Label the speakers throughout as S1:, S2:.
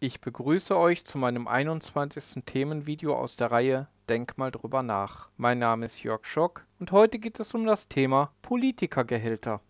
S1: Ich begrüße euch zu meinem 21. Themenvideo aus der Reihe Denk mal drüber nach. Mein Name ist Jörg Schock und heute geht es um das Thema Politikergehälter.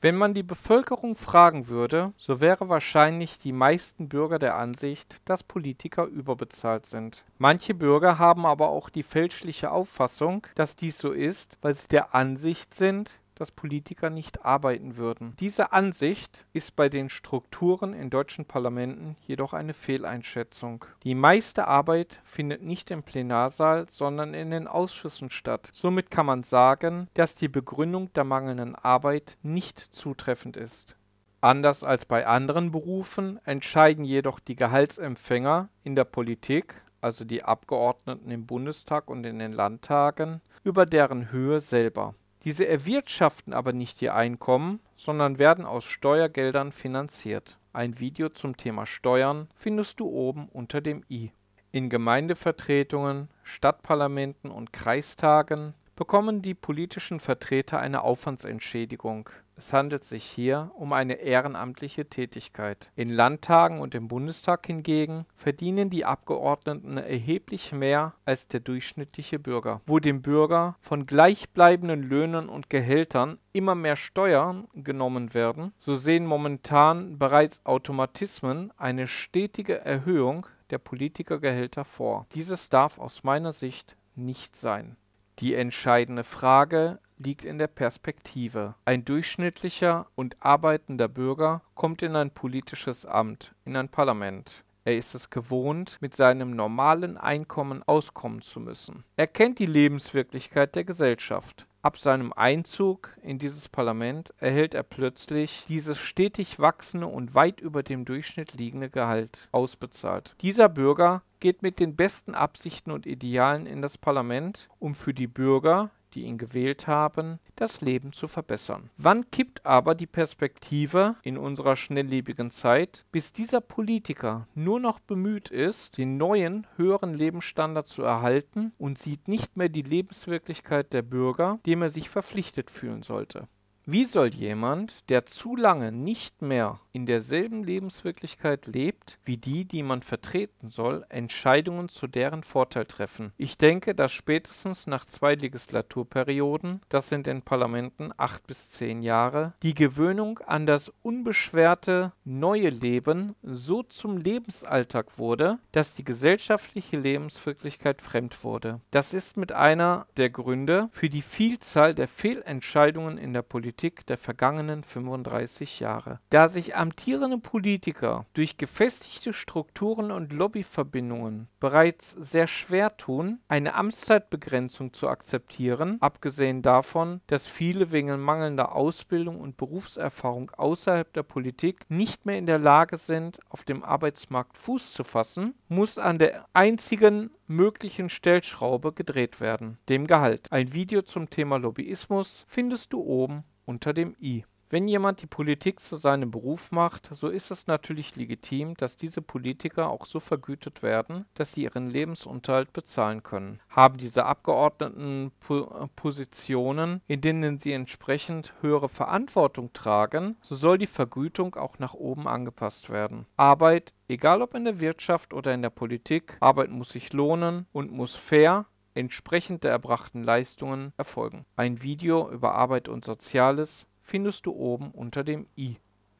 S1: Wenn man die Bevölkerung fragen würde, so wäre wahrscheinlich die meisten Bürger der Ansicht, dass Politiker überbezahlt sind. Manche Bürger haben aber auch die fälschliche Auffassung, dass dies so ist, weil sie der Ansicht sind, dass Politiker nicht arbeiten würden. Diese Ansicht ist bei den Strukturen in deutschen Parlamenten jedoch eine Fehleinschätzung. Die meiste Arbeit findet nicht im Plenarsaal, sondern in den Ausschüssen statt. Somit kann man sagen, dass die Begründung der mangelnden Arbeit nicht zutreffend ist. Anders als bei anderen Berufen entscheiden jedoch die Gehaltsempfänger in der Politik, also die Abgeordneten im Bundestag und in den Landtagen, über deren Höhe selber. Diese erwirtschaften aber nicht ihr Einkommen, sondern werden aus Steuergeldern finanziert. Ein Video zum Thema Steuern findest du oben unter dem i. In Gemeindevertretungen, Stadtparlamenten und Kreistagen bekommen die politischen Vertreter eine Aufwandsentschädigung es handelt sich hier um eine ehrenamtliche Tätigkeit. In Landtagen und im Bundestag hingegen verdienen die Abgeordneten erheblich mehr als der durchschnittliche Bürger, wo dem Bürger von gleichbleibenden Löhnen und Gehältern immer mehr Steuern genommen werden, so sehen momentan bereits Automatismen eine stetige Erhöhung der Politikergehälter vor. Dieses darf aus meiner Sicht nicht sein. Die entscheidende Frage liegt in der Perspektive. Ein durchschnittlicher und arbeitender Bürger kommt in ein politisches Amt, in ein Parlament. Er ist es gewohnt, mit seinem normalen Einkommen auskommen zu müssen. Er kennt die Lebenswirklichkeit der Gesellschaft. Ab seinem Einzug in dieses Parlament erhält er plötzlich dieses stetig wachsende und weit über dem Durchschnitt liegende Gehalt ausbezahlt. Dieser Bürger geht mit den besten Absichten und Idealen in das Parlament, um für die Bürger die ihn gewählt haben, das Leben zu verbessern. Wann kippt aber die Perspektive in unserer schnelllebigen Zeit, bis dieser Politiker nur noch bemüht ist, den neuen, höheren Lebensstandard zu erhalten und sieht nicht mehr die Lebenswirklichkeit der Bürger, dem er sich verpflichtet fühlen sollte? Wie soll jemand, der zu lange nicht mehr in derselben Lebenswirklichkeit lebt wie die, die man vertreten soll, Entscheidungen zu deren Vorteil treffen. Ich denke, dass spätestens nach zwei Legislaturperioden, das sind in Parlamenten acht bis zehn Jahre, die Gewöhnung an das unbeschwerte neue Leben so zum Lebensalltag wurde, dass die gesellschaftliche Lebenswirklichkeit fremd wurde. Das ist mit einer der Gründe für die Vielzahl der Fehlentscheidungen in der Politik der vergangenen 35 Jahre. Da sich am amtierende Politiker durch gefestigte Strukturen und Lobbyverbindungen bereits sehr schwer tun, eine Amtszeitbegrenzung zu akzeptieren, abgesehen davon, dass viele wegen mangelnder Ausbildung und Berufserfahrung außerhalb der Politik nicht mehr in der Lage sind, auf dem Arbeitsmarkt Fuß zu fassen, muss an der einzigen möglichen Stellschraube gedreht werden, dem Gehalt. Ein Video zum Thema Lobbyismus findest du oben unter dem i. Wenn jemand die Politik zu seinem Beruf macht, so ist es natürlich legitim, dass diese Politiker auch so vergütet werden, dass sie ihren Lebensunterhalt bezahlen können. Haben diese Abgeordneten po äh, Positionen, in denen sie entsprechend höhere Verantwortung tragen, so soll die Vergütung auch nach oben angepasst werden. Arbeit, egal ob in der Wirtschaft oder in der Politik, Arbeit muss sich lohnen und muss fair, entsprechend der erbrachten Leistungen erfolgen. Ein Video über Arbeit und Soziales findest du oben unter dem i.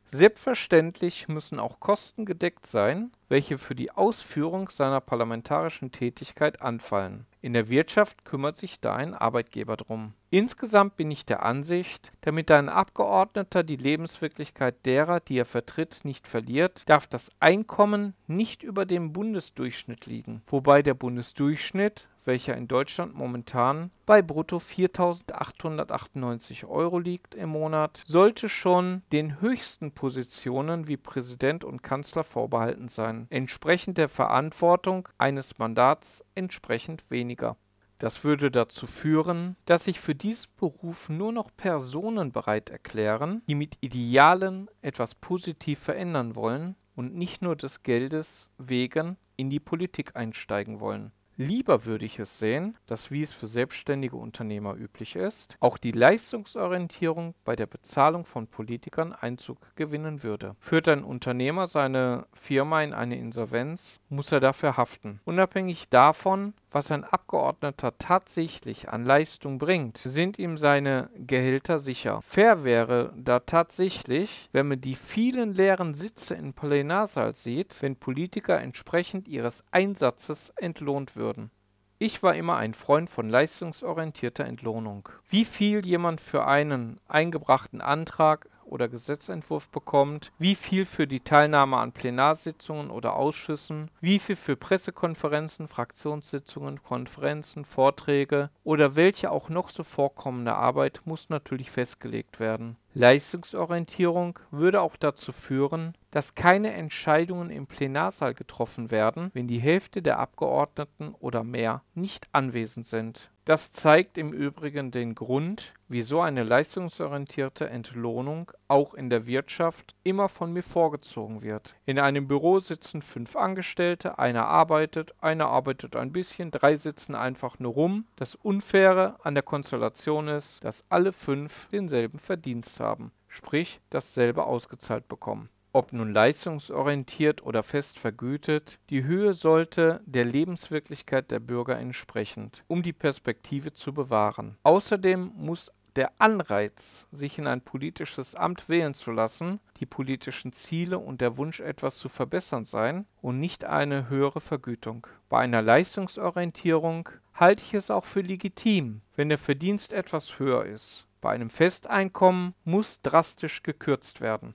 S1: Selbstverständlich müssen auch Kosten gedeckt sein, welche für die Ausführung seiner parlamentarischen Tätigkeit anfallen. In der Wirtschaft kümmert sich da ein Arbeitgeber drum. Insgesamt bin ich der Ansicht, damit dein Abgeordneter die Lebenswirklichkeit derer, die er vertritt, nicht verliert, darf das Einkommen nicht über dem Bundesdurchschnitt liegen, wobei der Bundesdurchschnitt welcher in Deutschland momentan bei brutto 4.898 Euro liegt im Monat, sollte schon den höchsten Positionen wie Präsident und Kanzler vorbehalten sein, entsprechend der Verantwortung eines Mandats entsprechend weniger. Das würde dazu führen, dass sich für diesen Beruf nur noch Personen bereit erklären, die mit Idealen etwas positiv verändern wollen und nicht nur des Geldes wegen in die Politik einsteigen wollen. Lieber würde ich es sehen, dass wie es für selbstständige Unternehmer üblich ist, auch die Leistungsorientierung bei der Bezahlung von Politikern Einzug gewinnen würde. Führt ein Unternehmer seine Firma in eine Insolvenz, muss er dafür haften. Unabhängig davon, was ein Abgeordneter tatsächlich an Leistung bringt, sind ihm seine Gehälter sicher. Fair wäre da tatsächlich, wenn man die vielen leeren Sitze im Plenarsaal sieht, wenn Politiker entsprechend ihres Einsatzes entlohnt würden. Ich war immer ein Freund von leistungsorientierter Entlohnung. Wie viel jemand für einen eingebrachten Antrag, oder Gesetzentwurf bekommt, wie viel für die Teilnahme an Plenarsitzungen oder Ausschüssen, wie viel für Pressekonferenzen, Fraktionssitzungen, Konferenzen, Vorträge oder welche auch noch so vorkommende Arbeit muss natürlich festgelegt werden. Leistungsorientierung würde auch dazu führen, dass keine Entscheidungen im Plenarsaal getroffen werden, wenn die Hälfte der Abgeordneten oder mehr nicht anwesend sind. Das zeigt im Übrigen den Grund, wieso eine leistungsorientierte Entlohnung auch in der Wirtschaft immer von mir vorgezogen wird. In einem Büro sitzen fünf Angestellte, einer arbeitet, einer arbeitet ein bisschen, drei sitzen einfach nur rum. Das Unfaire an der Konstellation ist, dass alle fünf denselben Verdienst haben, sprich dasselbe ausgezahlt bekommen ob nun leistungsorientiert oder fest vergütet, die Höhe sollte der Lebenswirklichkeit der Bürger entsprechend, um die Perspektive zu bewahren. Außerdem muss der Anreiz, sich in ein politisches Amt wählen zu lassen, die politischen Ziele und der Wunsch, etwas zu verbessern sein und nicht eine höhere Vergütung. Bei einer Leistungsorientierung halte ich es auch für legitim, wenn der Verdienst etwas höher ist. Bei einem Festeinkommen muss drastisch gekürzt werden.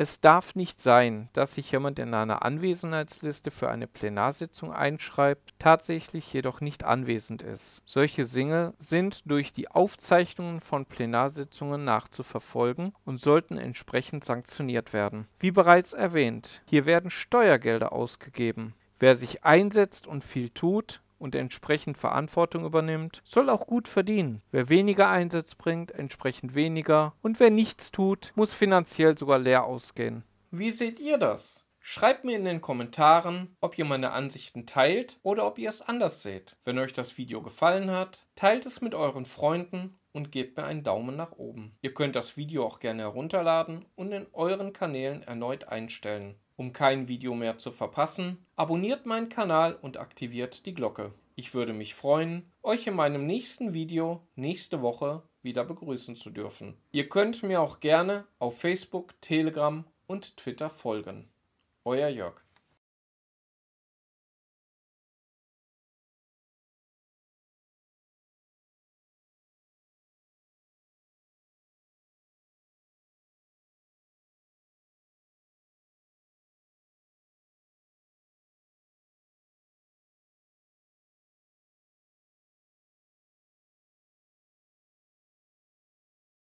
S1: Es darf nicht sein, dass sich jemand in einer Anwesenheitsliste für eine Plenarsitzung einschreibt, tatsächlich jedoch nicht anwesend ist. Solche Single sind durch die Aufzeichnungen von Plenarsitzungen nachzuverfolgen und sollten entsprechend sanktioniert werden. Wie bereits erwähnt, hier werden Steuergelder ausgegeben. Wer sich einsetzt und viel tut, und entsprechend Verantwortung übernimmt, soll auch gut verdienen. Wer weniger Einsatz bringt, entsprechend weniger und wer nichts tut, muss finanziell sogar leer ausgehen. Wie seht ihr das? Schreibt mir in den Kommentaren, ob ihr meine Ansichten teilt oder ob ihr es anders seht. Wenn euch das Video gefallen hat, teilt es mit euren Freunden und gebt mir einen Daumen nach oben. Ihr könnt das Video auch gerne herunterladen und in euren Kanälen erneut einstellen. Um kein Video mehr zu verpassen, abonniert meinen Kanal und aktiviert die Glocke. Ich würde mich freuen, euch in meinem nächsten Video nächste Woche wieder begrüßen zu dürfen. Ihr könnt mir auch gerne auf Facebook, Telegram und Twitter folgen. Euer Jörg.